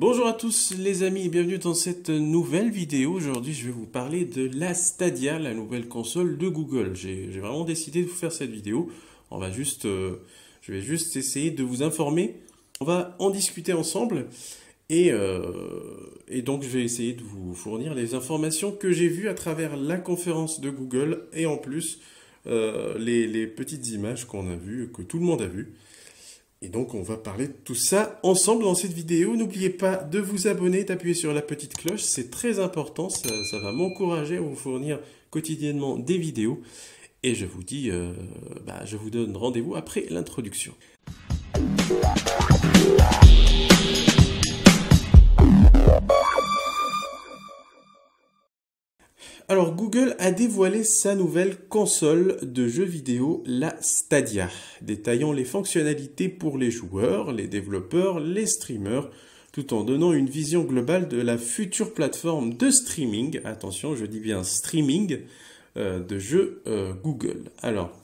Bonjour à tous les amis et bienvenue dans cette nouvelle vidéo. Aujourd'hui je vais vous parler de la Stadia, la nouvelle console de Google. J'ai vraiment décidé de vous faire cette vidéo. On va juste, euh, je vais juste essayer de vous informer. On va en discuter ensemble. Euh, et, donc je vais essayer de vous fournir les informations que j'ai vues à travers la conférence de Google et en plus euh, les, les, petites images qu'on a vues, que tout le monde a vues. Et donc, on va parler de tout ça ensemble dans cette vidéo. N'oubliez pas de vous abonner, d'appuyer sur la petite cloche. C'est très important, ça, va m'encourager à vous fournir quotidiennement des vidéos. Et je vous dis, euh, bah, je vous donne rendez-vous après l'introduction. Alors Google a dévoilé sa nouvelle console de jeux vidéo, la Stadia, détaillant les fonctionnalités pour les joueurs, les développeurs, les streamers, tout en donnant une vision globale de la future plateforme de streaming, attention je dis bien streaming, euh, de jeux euh, Google. Alors,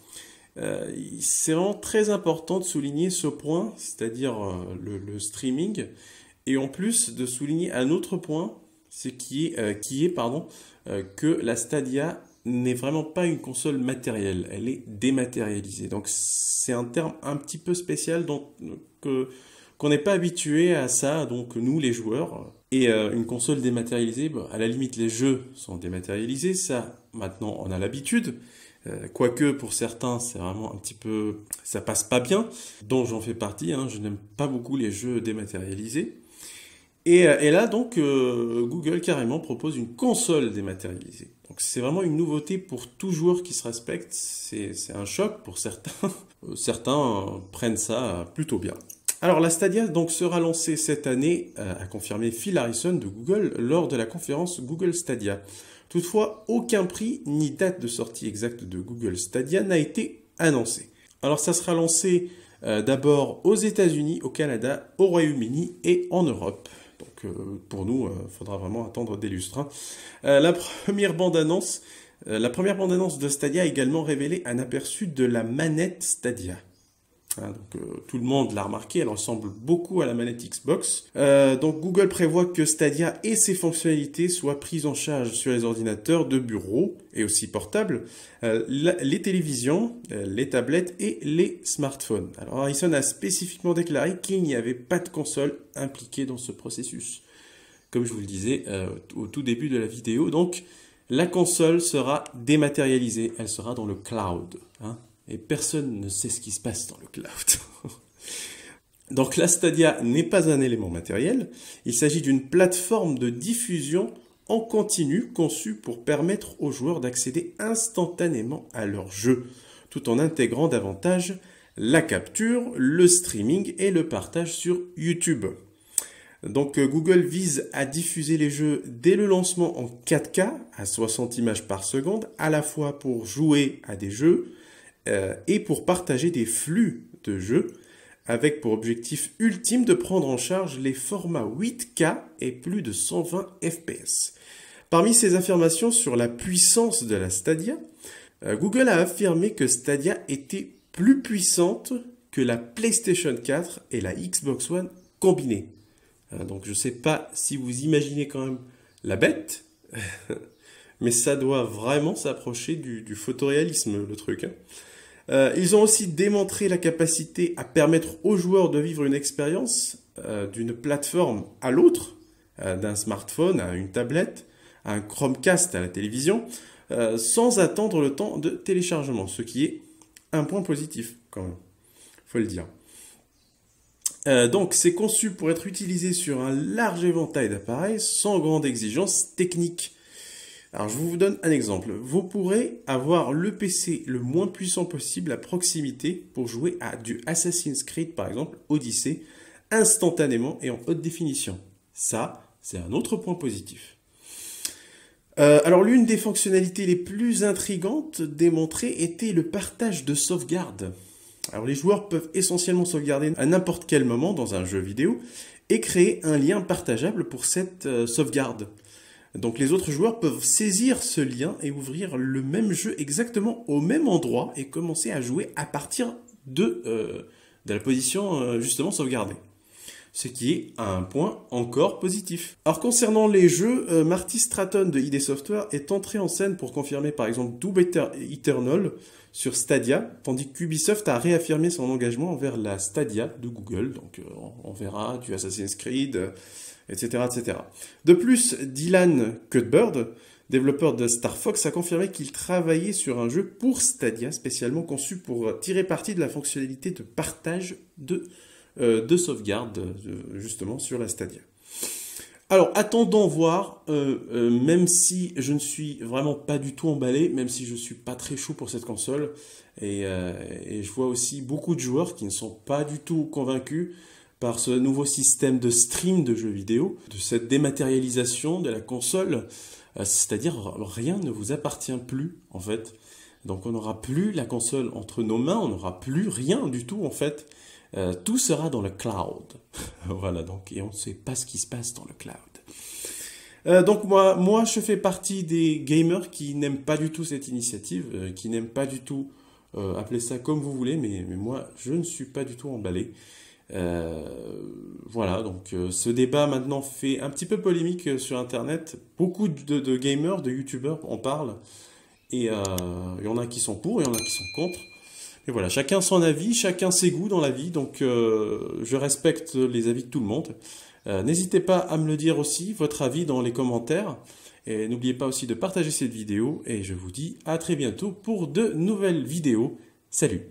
euh, c'est vraiment très important de souligner ce point, c'est-à-dire le streaming, et en plus de souligner un autre point, ce qui est, euh, qui est pardon, euh, que la Stadia n'est vraiment pas une console matérielle, elle est dématérialisée. Donc c'est un terme un petit peu spécial dont, qu'on n'est pas habitué à ça, donc nous les joueurs. Euh, et une console dématérialisée, bah, à la limite les jeux sont dématérialisés, ça maintenant on a l'habitude. quoique pour certains c'est vraiment un petit peu... ça passe pas bien, dont j'en fais partie, hein. je n'aime pas beaucoup les jeux dématérialisés. Euh, et, là, donc, euh, Google carrément propose une console dématérialisée. Donc, c'est vraiment une nouveauté pour tout joueur qui se respecte. C'est un choc pour certains. Euh, certains prennent ça plutôt bien. Alors la Stadia donc sera lancée cette année, a confirmé Phil Harrison de Google lors de la conférence Google Stadia. Toutefois, aucun prix ni date de sortie exacte de Google Stadia n'a été annoncé. Alors ça sera lancé d'abord aux États-Unis, au Canada, au Royaume-Uni et en Europe. Donc euh, pour nous, il euh, faudra vraiment attendre des lustres. Hein. Euh, la première bande-annonce, la première bande-annonce de Stadia a également révélé un aperçu de la manette Stadia. Hein, donc euh, tout le monde l'a remarqué, elle ressemble beaucoup à la manette Xbox. Euh, donc Google prévoit que Stadia et ses fonctionnalités soient prises en charge sur les ordinateurs de bureau et aussi portables, euh, les télévisions, les tablettes et les smartphones. Alors Harrison a spécifiquement déclaré qu'il n'y avait pas de console impliquée dans ce processus. Comme je vous le disais au tout début de la vidéo, donc la console sera dématérialisée, elle sera dans le cloud. Hein et personne ne sait ce qui se passe dans le cloud. Donc la Stadia n'est pas un élément matériel, il s'agit d'une plateforme de diffusion en continu conçue pour permettre aux joueurs d'accéder instantanément à leurs jeux, tout en intégrant davantage la capture, le streaming et le partage sur YouTube. Donc euh, Google vise à diffuser les jeux dès le lancement en 4K à 60 images par seconde, à la fois pour jouer à des jeux, euh, et pour partager des flux de jeux avec pour objectif ultime de prendre en charge les formats 8K et plus de 120 FPS. Parmi ces affirmations sur la puissance de la Stadia, euh, Google a affirmé que Stadia était plus puissante que la PlayStation 4 et la Xbox One combinées. Hein, donc je ne sais pas si vous imaginez quand même la bête, mais ça doit vraiment s'approcher du, du photoréalisme, le truc. Hein. Euh, ils ont aussi démontré la capacité à permettre aux joueurs de vivre une expérience euh, d'une plateforme à l'autre, euh, d'un smartphone à une tablette, à un Chromecast à la télévision, sans attendre le temps de téléchargement, ce qui est un point positif quand même, faut le dire. donc c'est conçu pour être utilisé sur un large éventail d'appareils sans grande exigence technique. Alors je vous donne un exemple. Vous pourrez avoir le PC le moins puissant possible à proximité pour jouer à du Assassin's Creed par exemple, Odyssey, instantanément et en haute définition. Ça, c'est un autre point positif. Euh, alors l'une des fonctionnalités les plus intrigantes démontrées était le partage de sauvegarde. Alors les joueurs peuvent essentiellement sauvegarder à n'importe quel moment dans un jeu vidéo et créer un lien partageable pour cette euh, sauvegarde. Donc les autres joueurs peuvent saisir ce lien et ouvrir le même jeu exactement au même endroit et commencer à jouer à partir de, euh, de la position euh, justement sauvegardée ce qui est à un point encore positif. Alors concernant les jeux, euh, Marty Stratton de ID Software est entré en scène pour confirmer par exemple Doom Eternal sur Stadia, tandis qu'Ubisoft a réaffirmé son engagement envers la Stadia de Google, donc euh, on verra du Assassin's Creed, euh, etc., De plus, Dylan Cuthbert, développeur de Star Fox, a confirmé qu'il travaillait sur un jeu pour Stadia, spécialement conçu pour tirer parti de la fonctionnalité de partage de euh, de sauvegarde euh, justement sur la Stadia. Alors attendons voir, euh, même si je ne suis vraiment pas du tout emballé, même si je ne suis pas très chaud pour cette console, et, je vois aussi beaucoup de joueurs qui ne sont pas du tout convaincus par ce nouveau système de stream de jeux vidéo, de cette dématérialisation de la console, c'est-à-dire rien ne vous appartient plus en fait. Donc on n'aura plus la console entre nos mains, on n'aura plus rien du tout en fait. Euh, tout sera dans le cloud. voilà donc, et on ne sait pas ce qui se passe dans le cloud. Euh, donc moi, moi, je fais partie des gamers qui n'aiment pas du tout cette initiative, euh, qui n'aiment pas du tout, appeler ça comme vous voulez, mais, moi, je ne suis pas du tout emballé. voilà, donc ce débat maintenant fait un petit peu polémique sur Internet. Beaucoup de, gamers, de youtubeurs en parlent. Et il y en a qui sont pour, il y en a qui sont contre. Et voilà, chacun son avis, chacun ses goûts dans la vie, donc euh, je respecte les avis de tout le monde. Euh, n'hésitez pas à me le dire aussi, votre avis dans les commentaires. Et n'oubliez pas aussi de partager cette vidéo. Et je vous dis à très bientôt pour de nouvelles vidéos. Salut